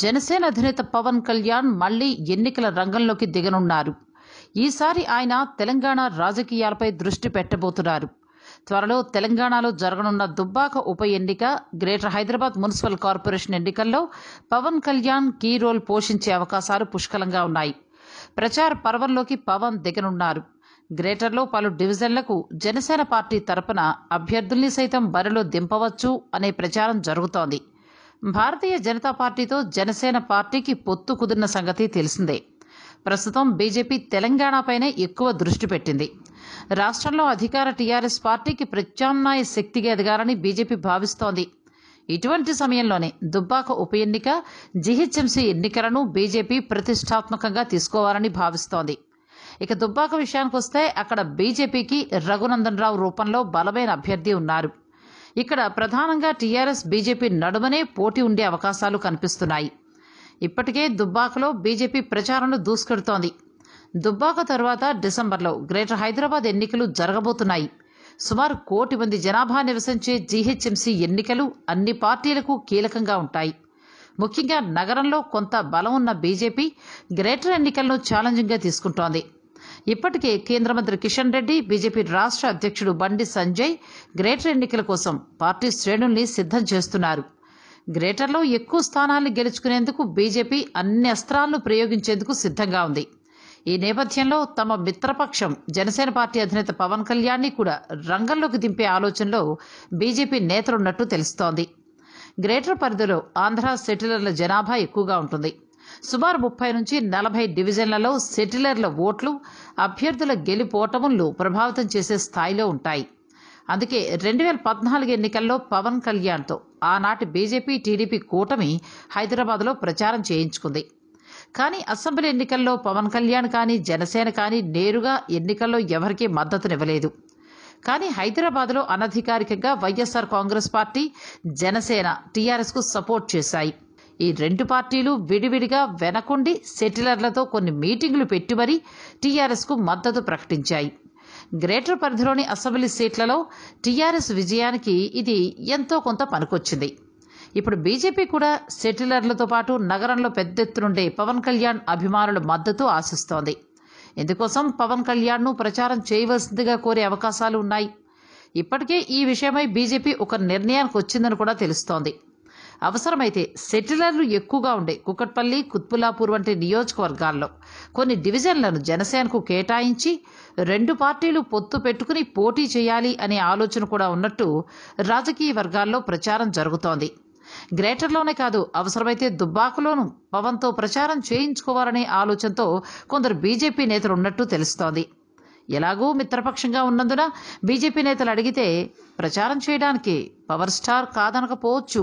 జనసేన అధినేత పవన్ కళ్యాణ్ మళ్లీ ఎన్నికల రంగంలోకి దిగనున్నారు ఈసారి ఆయన తెలంగాణ రాజకీయాలపై దృష్టి పెట్టబోతున్నారు త్వరలో తెలంగాణలో జరగనున్న దుబ్బాక ఉప ఎన్నిక గ్రేటర్ హైదరాబాద్ మున్సిపల్ కార్పొరేషన్ ఎన్నికల్లో పవన్ కళ్యాణ్ కీ రోల్ పోషించే అవకాశాలు పుష్కలంగా ఉన్నాయి ప్రచార పర్వంలోకి పవన్ దిగనున్నారు గ్రేటర్లో పలు డివిజన్లకు జనసేన పార్టీ తరపున అభ్యర్థుల్ని సైతం బరిలో దింపవచ్చు అనే ప్రచారం జరుగుతోంది భారతీయ జనతా పార్టీతో జనసేన పార్టీకి పొత్తు కుదిరిన సంగతి తెలిసిందే ప్రస్తుతం బీజేపీ తెలంగాణపైనే ఎక్కువ దృష్టి పెట్టింది రాష్ట్రంలో అధికార టీఆర్ఎస్ పార్టీకి ప్రత్యామ్నాయ శక్తిగా ఎదగాలని బీజేపీ భావిస్తోంది ఇటువంటి సమయంలోనే దుబ్బాక ఉప ఎన్నిక జీహెచ్ఎంసీ ఎన్నికలను బీజేపీ ప్రతిష్టాత్మకంగా తీసుకోవాలని భావిస్తోంది ఇక దుబ్బాక విషయానికి వస్తే అక్కడ బీజేపీకి రఘునందన్ రావు రూపంలో బలమైన అభ్యర్థి ఉన్నారు ఇక్కడ ప్రధానంగా టీఆర్ఎస్ బీజేపీ నడుమనే పోటీ ఉండే అవకాశాలు కనిపిస్తున్నాయి ఇప్పటికే దుబ్బాకలో బీజేపీ ప్రచారంలో దూసుకెడుతోంది దుబ్బాక తర్వాత డిసెంబర్లో గ్రేటర్ హైదరాబాద్ ఎన్నికలు జరగబోతున్నాయి సుమారు కోటి మంది జనాభా నివసించే జీహెచ్ఎంసీ ఎన్నికలు అన్ని పార్టీలకు కీలకంగా ఉంటాయి ముఖ్యంగా నగరంలో కొంత బలం ఉన్న బీజేపీ గ్రేటర్ ఎన్నికలను ఛాలెంజింగ్గా తీసుకుంటోంది ఇప్పటికే కేంద్ర మంత్రి కిషన్ రెడ్డి బీజేపీ రాష్ట్ర అధ్యక్షుడు బండి సంజయ్ గ్రేటర్ ఎన్నికల కోసం పార్టీ శ్రేణుల్ని సిద్ధం చేస్తున్నారు గ్రేటర్లో ఎక్కువ స్థానాన్ని గెలుచుకునేందుకు బీజేపీ అన్ని అస్త్రాలను ప్రయోగించేందుకు సిద్ధంగా ఉంది ఈ నేపథ్యంలో తమ మిత్రపక్షం జనసేన పార్టీ అధినేత పవన్ కళ్యాణ్ని కూడా రంగంలోకి దింపే ఆలోచనలో బీజేపీ నేతలున్నట్టు తెలుస్తోంది గ్రేటర్ పరిధిలో ఆంధ్ర సెటిలర్ల జనాభా ఎక్కువగా ఉంటుంది సుమారు ముప్పై నుంచి నలభై డివిజన్లలో సెటిలర్ల ఓట్లు అభ్యర్థుల గెలిపోటములు ప్రభావితం చేసే స్థాయిలో ఉంటాయి అందుకే రెండు వేల పద్నాలుగు ఎన్నికల్లో పవన్ కళ్యాణ్తో ఆనాటి బీజేపీ టీడీపీ కూటమి హైదరాబాద్లో ప్రచారం చేయించుకుంది కానీ అసెంబ్లీ ఎన్నికల్లో పవన్ కళ్యాణ్ కానీ జనసేన కానీ నేరుగా ఎన్నికల్లో ఎవరికీ మద్దతునివ్వలేదు కానీ హైదరాబాద్లో అనధికారికంగా వైఎస్ఆర్ కాంగ్రెస్ పార్టీ జనసేన టీఆర్ఎస్కు సపోర్ట్ చేశాయి ఈ రెండు పార్టీలు విడివిడిగా వెనకుండి సెటిలర్లతో కొన్ని మీటింగులు పెట్టి మరీ టీఆర్ఎస్కు మద్దతు ప్రకటించాయి గ్రేటర్ పరిధిలోని అసెంబ్లీ సీట్లలో టీఆర్ఎస్ విజయానికి ఇది ఎంతో కొంత పనికొచ్చింది ఇప్పుడు బీజేపీ కూడా సెటిలర్లతో పాటు నగరంలో పెద్ద ఎత్తునుండే పవన్ కళ్యాణ్ అభిమానుల మద్దతు ఆశిస్తోంది ఇందుకోసం పవన్ కళ్యాణ్ను ప్రచారం చేయవలసిందిగా కోరే అవకాశాలు ఉన్నాయి ఇప్పటికే ఈ విషయమై బీజేపీ ఒక నిర్ణయానికి వచ్చిందని కూడా తెలుస్తోంది అవసరమైతే సెటిలర్లు ఎక్కువగా ఉండే కుకట్పల్లి కుత్పులాపూర్ వంటి నియోజకవర్గాల్లో కొన్ని డివిజన్లను జనసేనకు కేటాయించి రెండు పార్టీలు పొత్తు పెట్టుకుని పోటీ చేయాలి అనే ఆలోచన కూడా ఉన్నట్టు రాజకీయ వర్గాల్లో ప్రచారం జరుగుతోంది గ్రేటర్లోనే కాదు అవసరమైతే దుబ్బాకులోనూ పవన్తో ప్రచారం చేయించుకోవాలనే ఆలోచనతో కొందరు బీజేపీ నేతలు ఉన్నట్టు తెలుస్తోంది ఎలాగూ మిత్రపక్షంగా ఉన్నందున బీజేపీ నేతలు అడిగితే ప్రచారం చేయడానికి పవర్ స్టార్ కాదనకపోవచ్చు